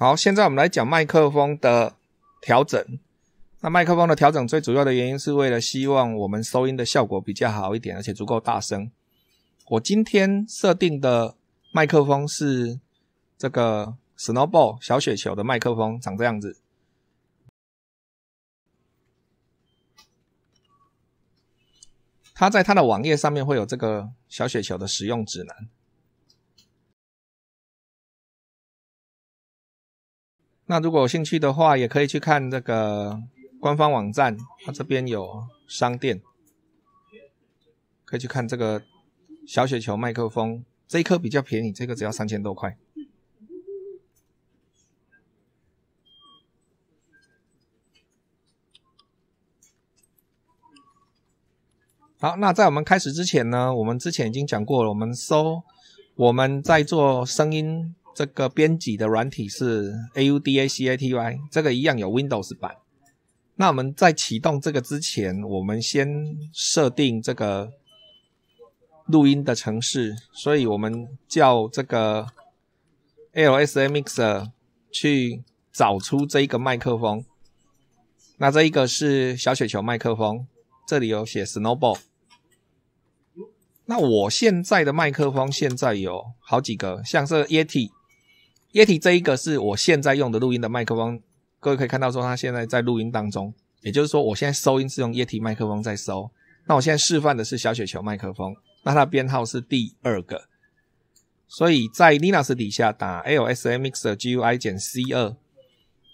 好，现在我们来讲麦克风的调整。那麦克风的调整最主要的原因是为了希望我们收音的效果比较好一点，而且足够大声。我今天设定的麦克风是这个 Snowball 小雪球的麦克风，长这样子。它在它的网页上面会有这个小雪球的使用指南。那如果有兴趣的话，也可以去看这个官方网站，它这边有商店，可以去看这个小雪球麦克风，这一颗比较便宜，这个只要三千多块。好，那在我们开始之前呢，我们之前已经讲过了，我们收，我们在做声音。这个编辑的软体是 AUDACITY，这个一样有 Windows 版。那我们在启动这个之前，我们先设定这个录音的城市，所以我们叫这个 l s a Mixer 去找出这一个麦克风。那这一个是小雪球麦克风，这里有写 Snowball。那我现在的麦克风现在有好几个，像这 Yeti。液体这一个是我现在用的录音的麦克风，各位可以看到说它现在在录音当中，也就是说我现在收音是用液体麦克风在收。那我现在示范的是小雪球麦克风，那它编号是第二个，所以在 Linux 底下打 ls m i x e r gui 减 c 二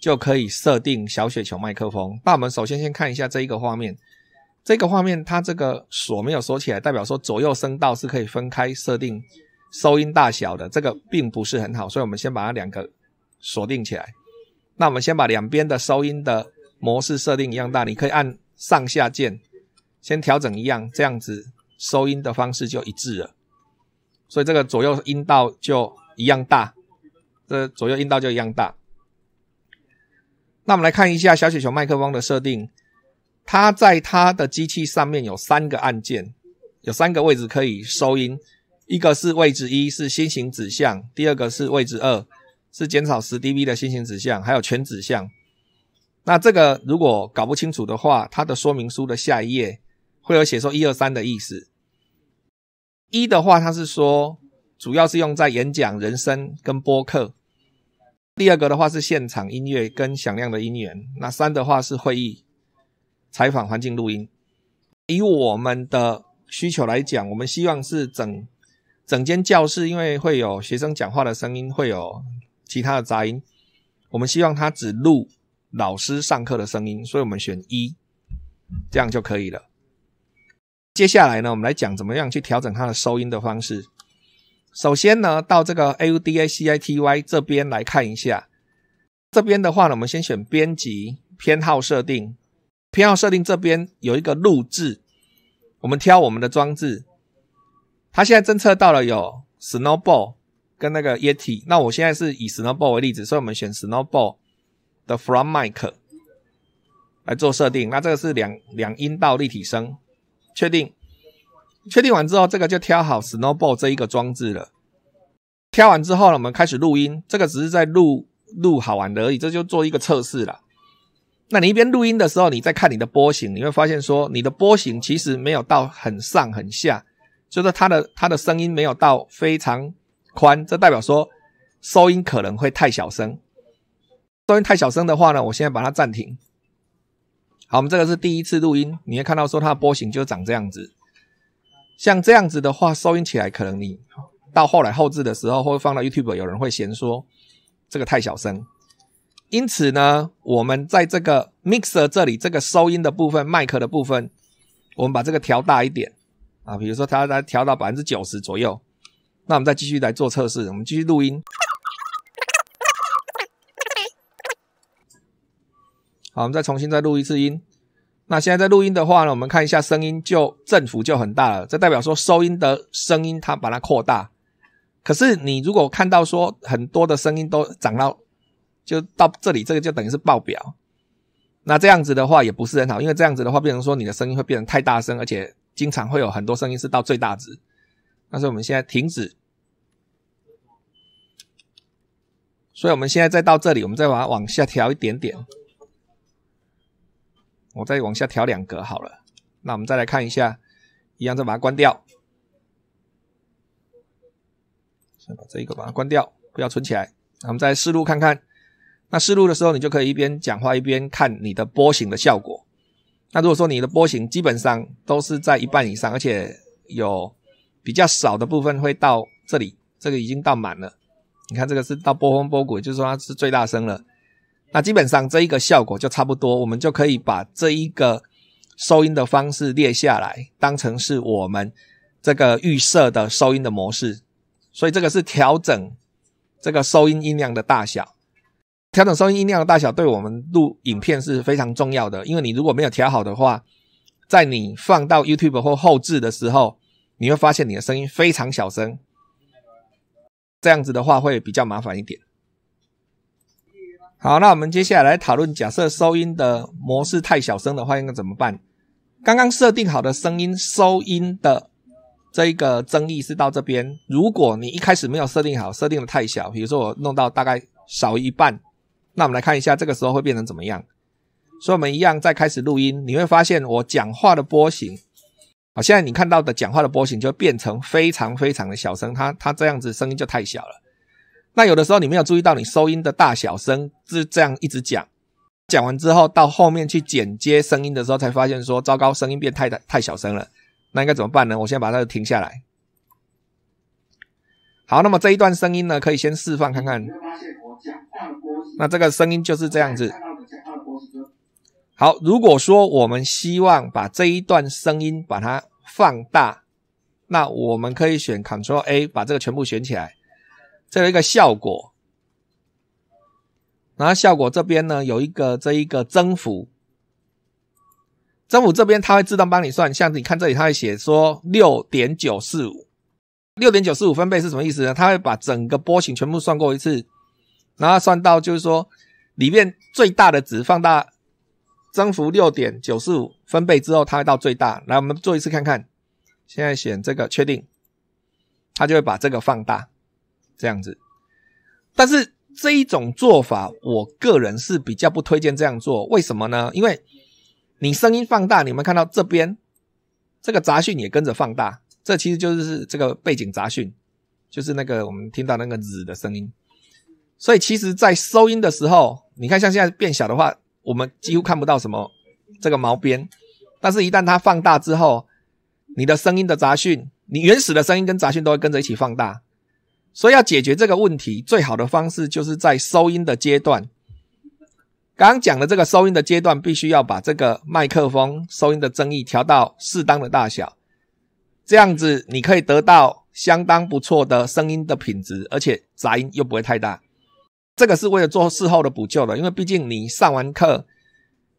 就可以设定小雪球麦克风。那我们首先先看一下这一个画面，这个画面它这个锁没有锁起来，代表说左右声道是可以分开设定。收音大小的这个并不是很好，所以我们先把它两个锁定起来。那我们先把两边的收音的模式设定一样大，你可以按上下键先调整一样，这样子收音的方式就一致了。所以这个左右音道就一样大，这左右音道就一样大。那我们来看一下小雪球麦克风的设定，它在它的机器上面有三个按键，有三个位置可以收音。一个是位置一，是心型指向；第二个是位置二，是减少十 dB 的心型指向，还有全指向。那这个如果搞不清楚的话，它的说明书的下一页会有写说一二三的意思。一的话，它是说主要是用在演讲、人声跟播客；第二个的话是现场音乐跟响亮的音源；那三的话是会议、采访、环境录音。以我们的需求来讲，我们希望是整。整间教室因为会有学生讲话的声音，会有其他的杂音，我们希望它只录老师上课的声音，所以我们选一，这样就可以了。接下来呢，我们来讲怎么样去调整它的收音的方式。首先呢，到这个 Audiacity 这边来看一下，这边的话呢，我们先选编辑偏好设定，偏好设定这边有一个录制，我们挑我们的装置。它现在侦测到了有 Snowball 跟那个 Yeti，那我现在是以 Snowball 为例子，所以我们选 Snowball 的 Front Mic 来做设定。那这个是两两音道立体声，确定，确定完之后，这个就挑好 Snowball 这一个装置了。挑完之后呢，我们开始录音，这个只是在录录好玩的而已，这就做一个测试了。那你一边录音的时候，你在看你的波形，你会发现说，你的波形其实没有到很上很下。就是它的它的声音没有到非常宽，这代表说收音可能会太小声。收音太小声的话呢，我现在把它暂停。好，我们这个是第一次录音，你会看到说它的波形就长这样子。像这样子的话，收音起来可能你到后来后置的时候，会放到 YouTube，有人会嫌说这个太小声。因此呢，我们在这个 mixer 这里，这个收音的部分，麦克的部分，我们把这个调大一点。啊，比如说它再调到百分之九十左右，那我们再继续来做测试。我们继续录音。好，我们再重新再录一次音。那现在在录音的话呢，我们看一下声音就振幅就很大了，这代表说收音的声音它把它扩大。可是你如果看到说很多的声音都涨到就到这里，这个就等于是爆表。那这样子的话也不是很好，因为这样子的话变成说你的声音会变成太大声，而且。经常会有很多声音是到最大值，但是我们现在停止，所以我们现在再到这里，我们再把它往下调一点点，我再往下调两格好了。那我们再来看一下，一样再把它关掉，先把这一个把它关掉，不要存起来。那我们再试录看看，那试录的时候，你就可以一边讲话一边看你的波形的效果。那如果说你的波形基本上都是在一半以上，而且有比较少的部分会到这里，这个已经到满了。你看这个是到波峰波谷，就是说它是最大声了。那基本上这一个效果就差不多，我们就可以把这一个收音的方式列下来，当成是我们这个预设的收音的模式。所以这个是调整这个收音音量的大小。调整收音音量的大小对我们录影片是非常重要的，因为你如果没有调好的话，在你放到 YouTube 或后置的时候，你会发现你的声音非常小声，这样子的话会比较麻烦一点。好，那我们接下来讨论，假设收音的模式太小声的话，应该怎么办？刚刚设定好的声音收音的这一个争议是到这边，如果你一开始没有设定好，设定的太小，比如说我弄到大概少一半。那我们来看一下，这个时候会变成怎么样？所以我们一样再开始录音，你会发现我讲话的波形，好，现在你看到的讲话的波形就变成非常非常的小声，它它这样子声音就太小了。那有的时候你没有注意到你收音的大小声，是这样一直讲，讲完之后到后面去剪接声音的时候，才发现说糟糕，声音变太太小声了。那应该怎么办呢？我先把它停下来。好，那么这一段声音呢，可以先释放看看。那这个声音就是这样子。好，如果说我们希望把这一段声音把它放大，那我们可以选 c t r l A 把这个全部选起来。这有一个效果，然后效果这边呢有一个这一个增幅，增幅这边它会自动帮你算。像你看这里，它会写说六点九四五，六点九四五分贝是什么意思呢？它会把整个波形全部算过一次。然后算到就是说，里面最大的值放大增幅六点九四五分贝之后，它会到最大。来，我们做一次看看。现在选这个确定，它就会把这个放大这样子。但是这一种做法，我个人是比较不推荐这样做。为什么呢？因为你声音放大，你们看到这边这个杂讯也跟着放大？这其实就是这个背景杂讯，就是那个我们听到那个“兹”的声音。所以其实，在收音的时候，你看像现在变小的话，我们几乎看不到什么这个毛边。但是，一旦它放大之后，你的声音的杂讯，你原始的声音跟杂讯都会跟着一起放大。所以，要解决这个问题，最好的方式就是在收音的阶段。刚刚讲的这个收音的阶段，必须要把这个麦克风收音的增益调到适当的大小，这样子你可以得到相当不错的声音的品质，而且杂音又不会太大。这个是为了做事后的补救的，因为毕竟你上完课，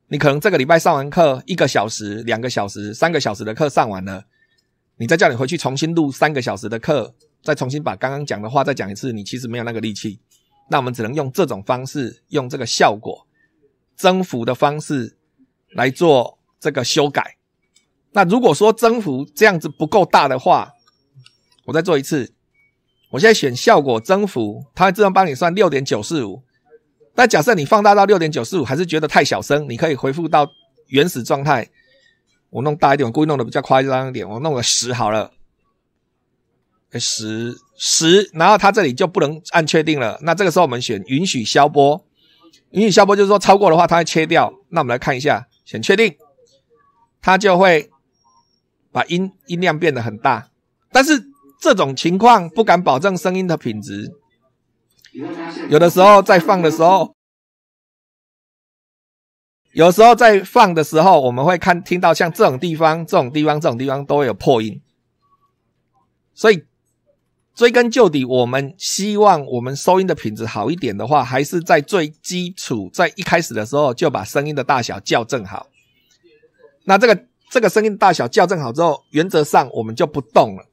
你可能这个礼拜上完课一个小时、两个小时、三个小时的课上完了，你再叫你回去重新录三个小时的课，再重新把刚刚讲的话再讲一次，你其实没有那个力气。那我们只能用这种方式，用这个效果增幅的方式来做这个修改。那如果说增幅这样子不够大的话，我再做一次。我现在选效果增幅，它自动帮你算六点九四五。那假设你放大到六点九四五，还是觉得太小声，你可以回复到原始状态。我弄大一点，我故意弄的比较夸张一点，我弄个十好了。十十，然后它这里就不能按确定了。那这个时候我们选允许消波，允许消波就是说超过的话它会切掉。那我们来看一下，选确定，它就会把音音量变得很大，但是。这种情况不敢保证声音的品质，有的时候在放的时候，有时候在放的时候，我们会看听到像这种地方、这种地方、这种地方都会有破音。所以追根究底，我们希望我们收音的品质好一点的话，还是在最基础、在一开始的时候就把声音的大小校正好。那这个这个声音大小校正好之后，原则上我们就不动了。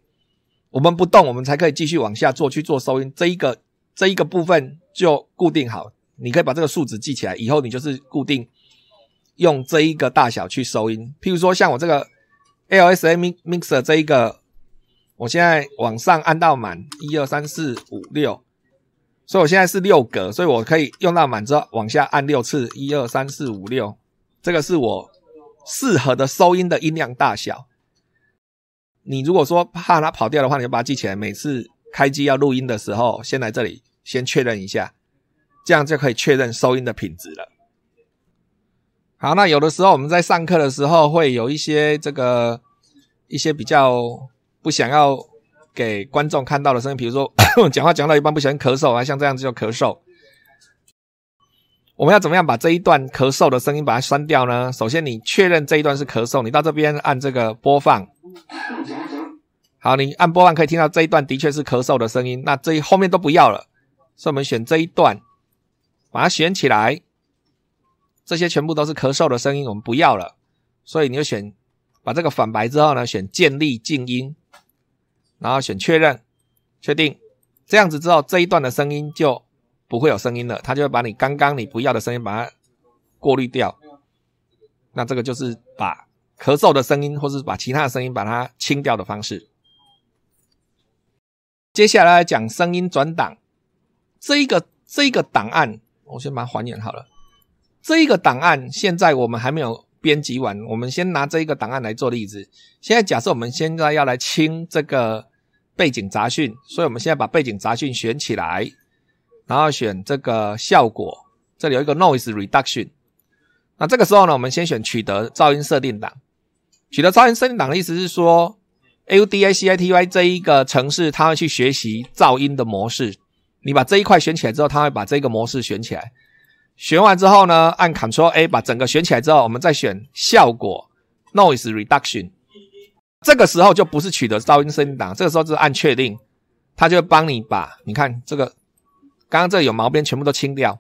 我们不动，我们才可以继续往下做，去做收音。这一个这一个部分就固定好，你可以把这个数值记起来，以后你就是固定用这一个大小去收音。譬如说像我这个 L S A mix mixer 这一个，我现在往上按到满，一二三四五六，所以我现在是六格，所以我可以用到满之后往下按六次，一二三四五六，这个是我适合的收音的音量大小。你如果说怕它跑掉的话，你就把它记起来。每次开机要录音的时候，先来这里，先确认一下，这样就可以确认收音的品质了。好，那有的时候我们在上课的时候会有一些这个一些比较不想要给观众看到的声音，比如说 讲话讲到一半不小心咳嗽啊，像这样子就咳嗽。我们要怎么样把这一段咳嗽的声音把它删掉呢？首先，你确认这一段是咳嗽，你到这边按这个播放。好，你按播放可以听到这一段的确是咳嗽的声音。那这后面都不要了，所以我们选这一段，把它选起来。这些全部都是咳嗽的声音，我们不要了。所以你就选，把这个反白之后呢，选建立静音，然后选确认，确定。这样子之后，这一段的声音就不会有声音了，它就会把你刚刚你不要的声音把它过滤掉。那这个就是把咳嗽的声音，或是把其他的声音把它清掉的方式。接下来讲声音转档，这一个这一个档案，我先把它还原好了。这一个档案现在我们还没有编辑完，我们先拿这一个档案来做例子。现在假设我们现在要来清这个背景杂讯，所以我们现在把背景杂讯选起来，然后选这个效果，这里有一个 noise reduction。那这个时候呢，我们先选取得噪音设定档，取得噪音设定档的意思是说。Audiacity 这一个城市，它会去学习噪音的模式。你把这一块选起来之后，它会把这个模式选起来。选完之后呢，按 Ctrl A 把整个选起来之后，我们再选效果 Noise Reduction。这个时候就不是取得噪音声音档，这个时候是按确定，它就帮你把你看这个刚刚这有毛边全部都清掉。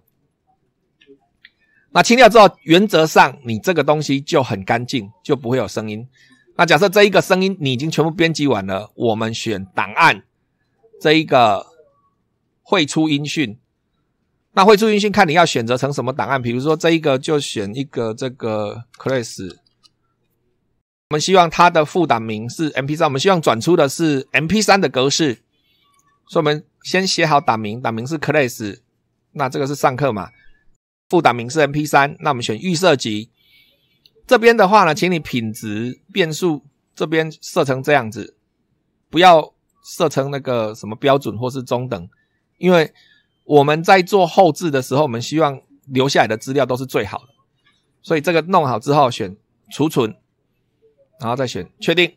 那清掉之后，原则上你这个东西就很干净，就不会有声音。那假设这一个声音你已经全部编辑完了，我们选档案这一个会出音讯。那会出音讯看你要选择成什么档案，比如说这一个就选一个这个 class，我们希望它的副档名是 MP3，我们希望转出的是 MP3 的格式，所以我们先写好档名，档名是 class，那这个是上课嘛，副档名是 MP3，那我们选预设级，这边的话呢，请你品质变数这边设成这样子，不要设成那个什么标准或是中等，因为我们在做后置的时候，我们希望留下来的资料都是最好的。所以这个弄好之后，选储存，然后再选确定。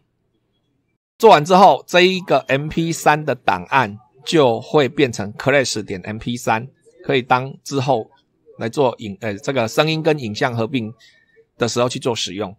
做完之后，这一个 MP3 的档案就会变成 crash 点 MP3，可以当之后来做影呃这个声音跟影像合并。的时候去做使用。